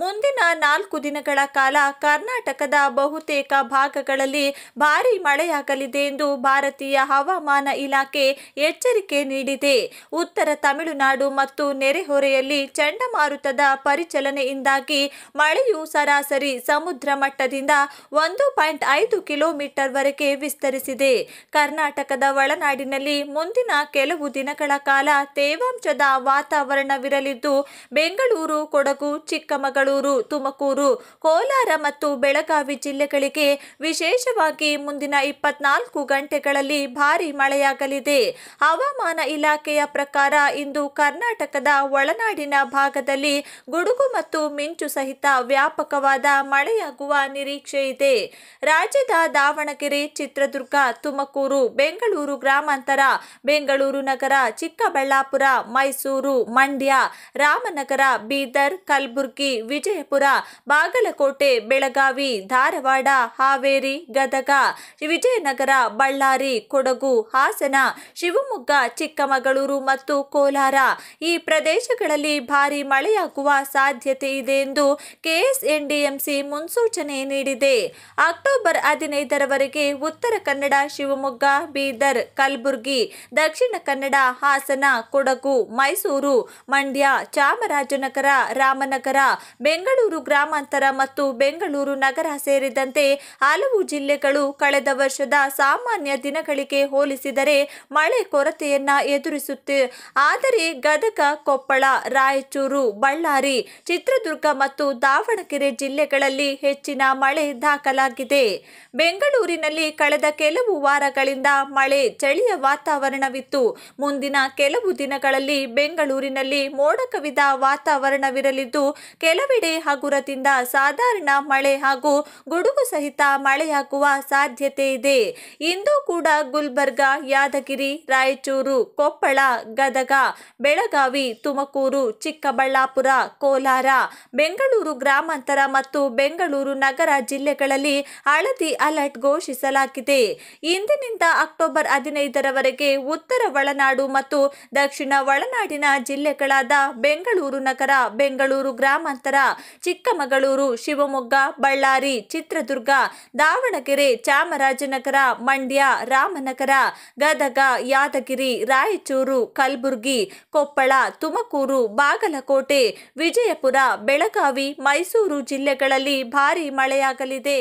ಮುಂದಿನ ನಾಲ್ಕು ದಿನಗಳ ಕಾಲ ಕರ್ನಾಟಕದ ಬಹುತೇಕ ಭಾಗಗಳಲ್ಲಿ ಭಾರೀ ಮಳೆಯಾಗಲಿದೆ ಎಂದು ಭಾರತೀಯ ಹವಾಮಾನ ಇಲಾಖೆ ಎಚ್ಚರಿಕೆ ನೀಡಿದೆ ಉತ್ತರ ತಮಿಳುನಾಡು ಮತ್ತು ನೆರೆಹೊರೆಯಲ್ಲಿ ಚಂಡಮಾರುತದ ಪರಿಚಲನೆಯಿಂದಾಗಿ ಮಳೆಯು ಸರಾಸರಿ ಸಮುದ್ರ ಮಟ್ಟದಿಂದ ಒಂದು ಪಾಯಿಂಟ್ ಐದು ಕಿಲೋಮೀಟರ್ವರೆಗೆ ವಿಸ್ತರಿಸಿದೆ ಕರ್ನಾಟಕದ ಒಳನಾಡಿನಲ್ಲಿ ಮುಂದಿನ ಕೆಲವು ದಿನಗಳ ಕಾಲ ತೇವಾಂಶದ ವಾತಾವರಣವಿರಲಿದ್ದು ಬೆಂಗಳೂರು ಕೊಡಗು ಚಿಕ್ಕಮಗಳೂರು ಚಿಕ್ಕಮಗಳೂರು ತುಮಕೂರು ಕೋಲಾರ ಮತ್ತು ಬೆಳಗಾವಿ ಜಿಲ್ಲೆಗಳಿಗೆ ವಿಶೇಷವಾಗಿ ಮುಂದಿನ ಇಪ್ಪತ್ನಾಲ್ಕು ಗಂಟೆಗಳಲ್ಲಿ ಭಾರಿ ಮಳೆಯಾಗಲಿದೆ ಹವಾಮಾನ ಇಲಾಖೆಯ ಪ್ರಕಾರ ಇಂದು ಕರ್ನಾಟಕದ ಒಳನಾಡಿನ ಭಾಗದಲ್ಲಿ ಗುಡುಗು ಮತ್ತು ಮಿಂಚು ಸಹಿತ ವ್ಯಾಪಕವಾದ ಮಳೆಯಾಗುವ ನಿರೀಕ್ಷೆ ಇದೆ ರಾಜ್ಯದ ದಾವಣಗೆರೆ ಚಿತ್ರದುರ್ಗ ತುಮಕೂರು ಬೆಂಗಳೂರು ಗ್ರಾಮಾಂತರ ಬೆಂಗಳೂರು ನಗರ ಚಿಕ್ಕಬಳ್ಳಾಪುರ ಮೈಸೂರು ಮಂಡ್ಯ ರಾಮನಗರ ಬೀದರ್ ಕಲಬುರಗಿ ವಿಜಯಪುರ ಬಾಗಲಕೋಟೆ ಬೆಳಗಾವಿ ಧಾರವಾಡ ಹಾವೇರಿ ಗದಗ ವಿಜಯನಗರ ಬಳ್ಳಾರಿ ಕೊಡಗು ಹಾಸನ ಶಿವಮೊಗ್ಗ ಚಿಕ್ಕಮಗಳೂರು ಮತ್ತು ಕೋಲಾರ ಈ ಪ್ರದೇಶಗಳಲ್ಲಿ ಭಾರಿ ಮಳೆಯಾಗುವ ಸಾಧ್ಯತೆ ಇದೆ ಎಂದು ಕೆಎಸ್ಎನ್ಡಿಎಂಸಿ ಮುನ್ಸೂಚನೆ ನೀಡಿದೆ ಅಕ್ಟೋಬರ್ ಹದಿನೈದರವರೆಗೆ ಉತ್ತರ ಕನ್ನಡ ಶಿವಮೊಗ್ಗ ಬೀದರ್ ಕಲಬುರಗಿ ದಕ್ಷಿಣ ಕನ್ನಡ ಹಾಸನ ಕೊಡಗು ಮೈಸೂರು ಮಂಡ್ಯ ಚಾಮರಾಜನಗರ ರಾಮನಗರ ಬೆಂಗಳೂರು ಗ್ರಾಮಾಂತರ ಮತ್ತು ಬೆಂಗಳೂರು ನಗರ ಸೇರಿದಂತೆ ಹಲವು ಜಿಲ್ಲೆಗಳು ಕಳೆದ ವರ್ಷದ ಸಾಮಾನ್ಯ ದಿನಗಳಿಗೆ ಹೋಲಿಸಿದರೆ ಮಳೆ ಕೊರತೆಯನ್ನ ಎದುರಿಸುತ್ತೆ ಆದರೆ ಗದಗ ಕೊಪ್ಪಳ ರಾಯಚೂರು ಬಳ್ಳಾರಿ ಚಿತ್ರದುರ್ಗ ಮತ್ತು ದಾವಣಗೆರೆ ಜಿಲ್ಲೆಗಳಲ್ಲಿ ಹೆಚ್ಚಿನ ಮಳೆ ದಾಖಲಾಗಿದೆ ಬೆಂಗಳೂರಿನಲ್ಲಿ ಕಳೆದ ಕೆಲವು ವಾರಗಳಿಂದ ಮಳೆ ಚಳಿಯ ವಾತಾವರಣವಿತ್ತು ಮುಂದಿನ ಕೆಲವು ದಿನಗಳಲ್ಲಿ ಬೆಂಗಳೂರಿನಲ್ಲಿ ಮೋಡ ಕವಿದ ವಾತಾವರಣವಿರಲಿದ್ದು ಕೆಲವೇ ಕೆಲವೆಡೆ ಹಗುರದಿಂದ ಸಾಧಾರಣ ಮಳೆ ಹಾಗೂ ಗುಡುಗು ಸಹಿತ ಮಳೆಯಾಗುವ ಸಾಧ್ಯತೆ ಇದೆ ಇಂದು ಕೂಡ ಗುಲ್ಬರ್ಗ ಯಾದಗಿರಿ ರಾಯಚೂರು ಕೊಪ್ಪಳ ಗದಗ ಬೆಳಗಾವಿ ತುಮಕೂರು ಚಿಕ್ಕಬಳ್ಳಾಪುರ ಕೋಲಾರ ಬೆಂಗಳೂರು ಗ್ರಾಮಾಂತರ ಮತ್ತು ಬೆಂಗಳೂರು ನಗರ ಜಿಲ್ಲೆಗಳಲ್ಲಿ ಹಳದಿ ಅಲರ್ಟ್ ಘೋಷಿಸಲಾಗಿದೆ ಇಂದಿನಿಂದ ಅಕ್ಟೋಬರ್ ಹದಿನೈದರವರೆಗೆ ಉತ್ತರ ಒಳನಾಡು ಮತ್ತು ದಕ್ಷಿಣ ಒಳನಾಡಿನ ಜಿಲ್ಲೆಗಳಾದ ಬೆಂಗಳೂರು ನಗರ ಬೆಂಗಳೂರು ಗ್ರಾಮಾಂತರ ಚಿಕ್ಕಮಗಳೂರು ಶಿವಮೊಗ್ಗ ಬಳ್ಳಾರಿ ಚಿತ್ರದುರ್ಗ ದಾವಣಗೆರೆ ಚಾಮರಾಜನಗರ ಮಂಡ್ಯ ರಾಮನಗರ ಗದಗ ಯಾದಗಿರಿ ರಾಯಚೂರು ಕಲಬುರಗಿ ಕೊಪ್ಪಳ ತುಮಕೂರು ಬಾಗಲಕೋಟೆ ವಿಜಯಪುರ ಬೆಳಗಾವಿ ಮೈಸೂರು ಜಿಲ್ಲೆಗಳಲ್ಲಿ ಭಾರೀ ಮಳೆಯಾಗಲಿದೆ